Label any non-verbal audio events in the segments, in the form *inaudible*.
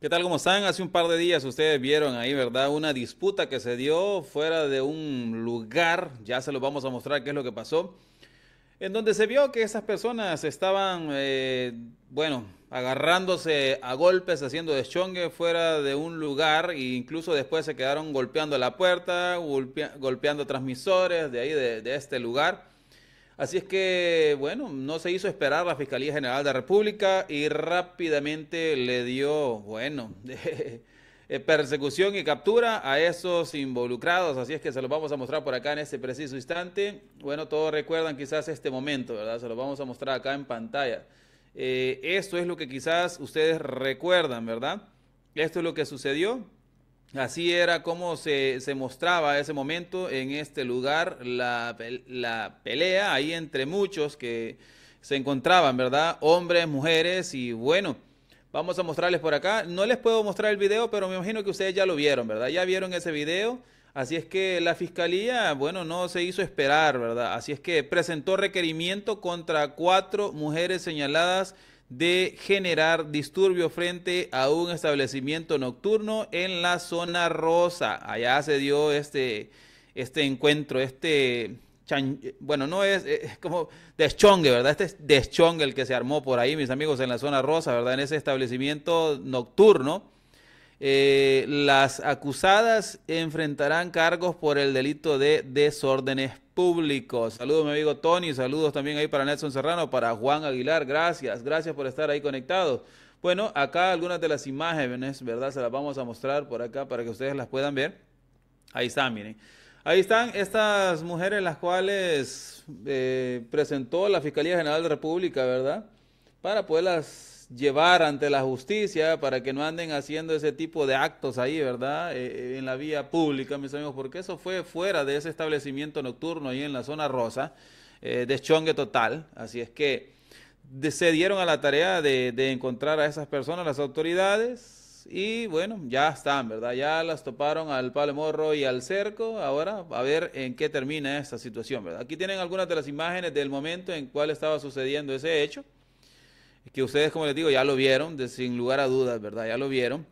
¿Qué tal? ¿Cómo están? Hace un par de días ustedes vieron ahí, ¿verdad? Una disputa que se dio fuera de un lugar, ya se los vamos a mostrar qué es lo que pasó, en donde se vio que esas personas estaban, eh, bueno, agarrándose a golpes, haciendo deschongue fuera de un lugar e incluso después se quedaron golpeando la puerta, golpeando transmisores de ahí, de, de este lugar. Así es que, bueno, no se hizo esperar la Fiscalía General de la República y rápidamente le dio, bueno, *laughs* eh, persecución y captura a esos involucrados. Así es que se los vamos a mostrar por acá en este preciso instante. Bueno, todos recuerdan quizás este momento, ¿verdad? Se los vamos a mostrar acá en pantalla. Eh, esto es lo que quizás ustedes recuerdan, ¿verdad? Esto es lo que sucedió. Así era como se, se, mostraba ese momento en este lugar, la, la, pelea ahí entre muchos que se encontraban, ¿verdad? Hombres, mujeres y bueno, vamos a mostrarles por acá. No les puedo mostrar el video, pero me imagino que ustedes ya lo vieron, ¿verdad? Ya vieron ese video. Así es que la fiscalía, bueno, no se hizo esperar, ¿verdad? Así es que presentó requerimiento contra cuatro mujeres señaladas de generar disturbio frente a un establecimiento nocturno en la zona rosa. Allá se dio este, este encuentro, este, bueno, no es, eh, es, como deschongue, ¿verdad? Este es deschongue el que se armó por ahí, mis amigos, en la zona rosa, ¿verdad? En ese establecimiento nocturno. Eh, las acusadas enfrentarán cargos por el delito de desórdenes Saludos, mi amigo Tony. Saludos también ahí para Nelson Serrano, para Juan Aguilar. Gracias, gracias por estar ahí conectados. Bueno, acá algunas de las imágenes, ¿verdad? Se las vamos a mostrar por acá para que ustedes las puedan ver. Ahí están, miren. Ahí están estas mujeres las cuales eh, presentó la Fiscalía General de la República, ¿verdad? Para poderlas llevar ante la justicia para que no anden haciendo ese tipo de actos ahí, ¿verdad? Eh, eh, en la vía pública, mis amigos, porque eso fue fuera de ese establecimiento nocturno ahí en la zona rosa, eh, chongue total. Así es que se dieron a la tarea de, de encontrar a esas personas, las autoridades, y bueno, ya están, ¿verdad? Ya las toparon al palo morro y al cerco. Ahora a ver en qué termina esta situación, ¿verdad? Aquí tienen algunas de las imágenes del momento en cual estaba sucediendo ese hecho que ustedes, como les digo, ya lo vieron, sin lugar a dudas, ¿verdad? Ya lo vieron.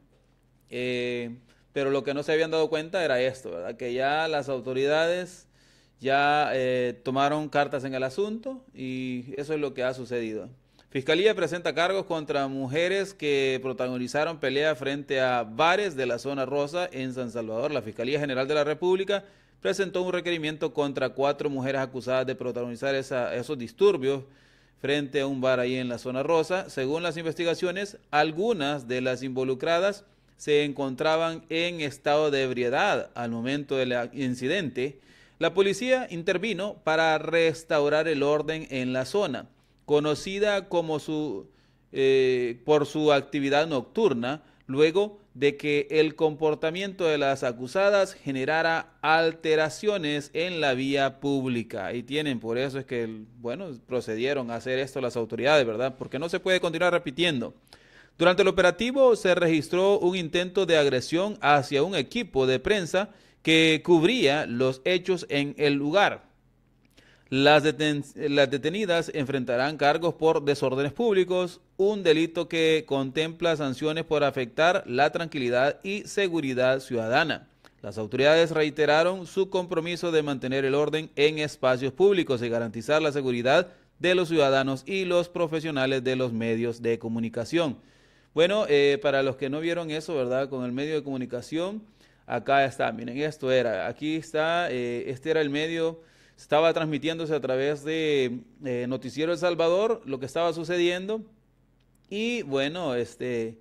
Eh, pero lo que no se habían dado cuenta era esto, ¿verdad? Que ya las autoridades ya eh, tomaron cartas en el asunto y eso es lo que ha sucedido. Fiscalía presenta cargos contra mujeres que protagonizaron pelea frente a bares de la zona rosa en San Salvador. La Fiscalía General de la República presentó un requerimiento contra cuatro mujeres acusadas de protagonizar esos disturbios frente a un bar ahí en la zona rosa. Según las investigaciones, algunas de las involucradas se encontraban en estado de ebriedad al momento del incidente. La policía intervino para restaurar el orden en la zona, conocida como su, eh, por su actividad nocturna. Luego de que el comportamiento de las acusadas generara alteraciones en la vía pública. Y tienen, por eso es que, bueno, procedieron a hacer esto las autoridades, ¿verdad? Porque no se puede continuar repitiendo. Durante el operativo se registró un intento de agresión hacia un equipo de prensa que cubría los hechos en el lugar. Las, detenidas enfrentarán cargos por desórdenes públicos, un delito que contempla sanciones por afectar la tranquilidad y seguridad ciudadana. Las autoridades reiteraron su compromiso de mantener el orden en espacios públicos y garantizar la seguridad de los ciudadanos y los profesionales de los medios de comunicación. Bueno, eh, para los que no vieron eso, ¿verdad? Con el medio de comunicación, acá está, miren, esto era, aquí está, eh, este era el medio estaba transmitiéndose a través de eh, Noticiero El Salvador lo que estaba sucediendo y bueno, este,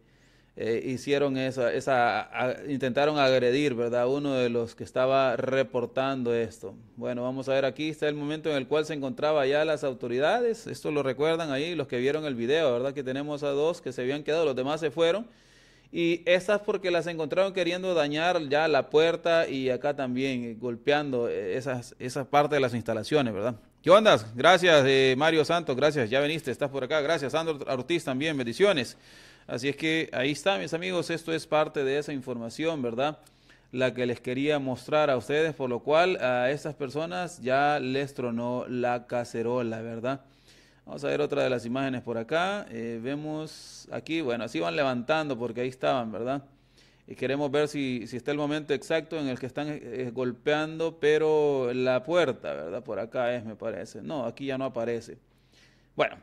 eh, hicieron esa, esa intentaron agredir, ¿verdad? Uno de los que estaba reportando esto. Bueno, vamos a ver, aquí está el momento en el cual se encontraba ya las autoridades, esto lo recuerdan ahí los que vieron el video, ¿verdad? Que tenemos a dos que se habían quedado, los demás se fueron. Y estas porque las encontraron queriendo dañar ya la puerta y acá también eh, golpeando eh, esas, esas partes de las instalaciones, ¿verdad? ¿Qué onda? Gracias, eh, Mario Santos, gracias, ya viniste, estás por acá, gracias, Sandro Ortiz también, bendiciones. Así es que ahí está, mis amigos, esto es parte de esa información, ¿verdad? La que les quería mostrar a ustedes, por lo cual a estas personas ya les tronó la cacerola, ¿verdad? Vamos a ver otra de las imágenes por acá. Eh, vemos aquí, bueno, así van levantando porque ahí estaban, ¿verdad? Y queremos ver si, está el momento exacto en el que están eh, eh, golpeando, pero la puerta, ¿verdad? Por acá es, me parece. No, aquí ya no aparece. Bueno,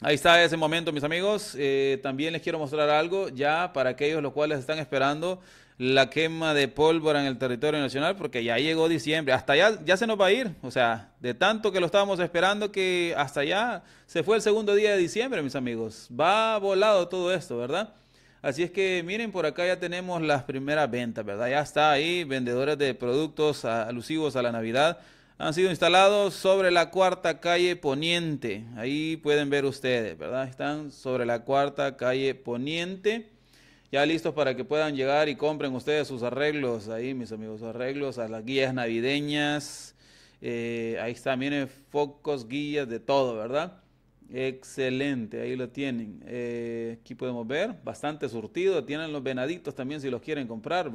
ahí está ese momento, mis amigos. también les quiero mostrar algo ya para aquellos los cuales están esperando la quema de pólvora en el territorio nacional, porque ya llegó diciembre, hasta allá ya se nos va a ir, o sea, de tanto que lo estábamos esperando que hasta allá se fue el segundo día de diciembre, mis amigos, va volado todo esto, ¿verdad? Así es que miren, por acá ya tenemos las primeras ventas, ¿verdad? Ya está ahí, vendedores de productos alusivos a la Navidad han sido instalados sobre la cuarta calle Poniente, ahí pueden ver ustedes, ¿verdad? Están sobre la cuarta calle Poniente ya listos para que puedan llegar y compren ustedes sus arreglos ahí, mis amigos, arreglos a las guías navideñas. Eh, ahí está, miren, focos, guías, de todo, ¿verdad? Excelente, ahí lo tienen. Eh, aquí podemos ver, bastante surtido. Tienen los venaditos también si los quieren comprar.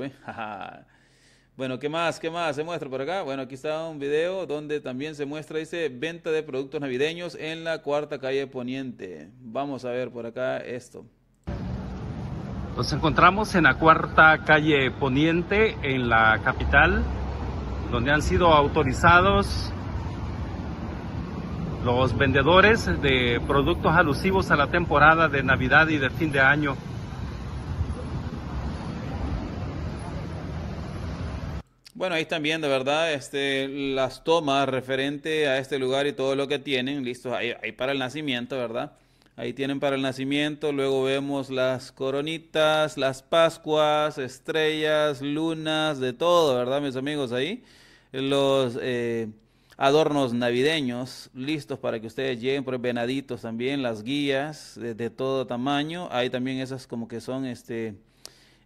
*laughs* bueno, ¿qué más? ¿Qué más se muestra por acá? Bueno, aquí está un video donde también se muestra, dice, venta de productos navideños en la cuarta calle Poniente. Vamos a ver por acá esto. Nos encontramos en la cuarta calle Poniente, en la capital, donde han sido autorizados los vendedores de productos alusivos a la temporada de Navidad y de fin de año. Bueno, ahí están viendo, ¿verdad? Este, las tomas referente a este lugar y todo lo que tienen, listo ahí para el nacimiento, ¿verdad? Ahí tienen para el nacimiento, luego vemos las coronitas, las pascuas, estrellas, lunas, de todo, ¿verdad, mis amigos? Ahí los eh, adornos navideños listos para que ustedes lleguen, por venaditos también, las guías de, todo tamaño. Ahí también esas como que son este,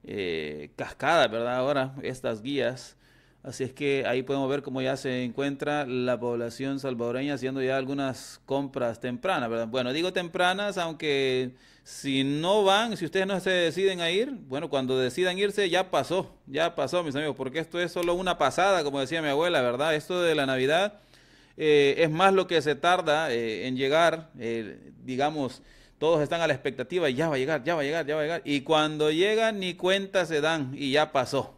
eh, cascadas, ¿verdad? Ahora, estas guías Así es que ahí podemos ver cómo ya se encuentra la población salvadoreña haciendo ya algunas compras tempranas, ¿verdad? Bueno, digo tempranas, aunque si no van, si ustedes no se deciden a ir, bueno, cuando decidan irse ya pasó, ya pasó, mis amigos, porque esto es solo una pasada, como decía mi abuela, ¿verdad? Esto de la Navidad eh, es más lo que se tarda eh, en llegar, eh, digamos, todos están a la expectativa, ya va a llegar, ya va a llegar, ya va a llegar, y cuando llegan ni cuenta se dan y ya pasó.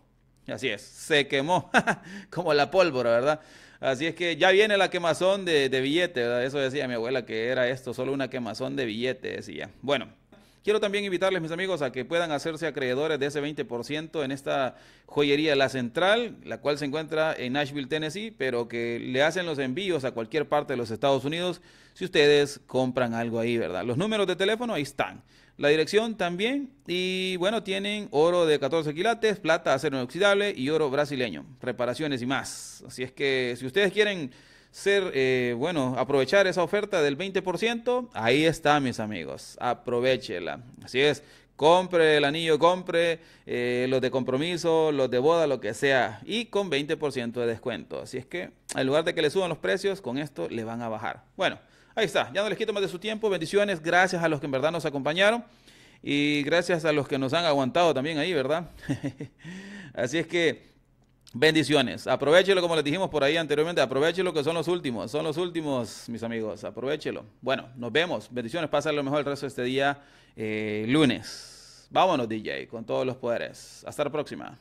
Así es, se quemó *laughs* como la pólvora, ¿verdad? Así es que ya viene la quemazón de, billetes, ¿verdad? Eso decía mi abuela que era esto, solo una quemazón de billetes, decía. Bueno, Quiero también invitarles, mis amigos, a que puedan hacerse acreedores de ese 20% en esta joyería La Central, la cual se encuentra en Nashville, Tennessee, pero que le hacen los envíos a cualquier parte de los Estados Unidos si ustedes compran algo ahí, ¿verdad? Los números de teléfono ahí están. La dirección también. Y bueno, tienen oro de 14 quilates, plata, acero inoxidable y oro brasileño. Reparaciones y más. Así es que si ustedes quieren ser, eh, bueno, aprovechar esa oferta del 20%, ahí está, mis amigos. Aprovechela. Así es. Compre el anillo, compre eh, los de compromiso, los de boda, lo que sea. Y con 20% de descuento. Así es que, en lugar de que le suban los precios, con esto le van a bajar. Bueno. Ahí está, ya no les quito más de su tiempo. Bendiciones, gracias a los que en verdad nos acompañaron y gracias a los que nos han aguantado también ahí, ¿verdad? *laughs* Así es que bendiciones. Aprovechelo, como les dijimos por ahí anteriormente, aprovechelo que son los últimos, son los últimos, mis amigos, aprovechelo. Bueno, nos vemos. Bendiciones, pasen lo mejor el resto de este día, eh, lunes. Vámonos, DJ, con todos los poderes. Hasta la próxima.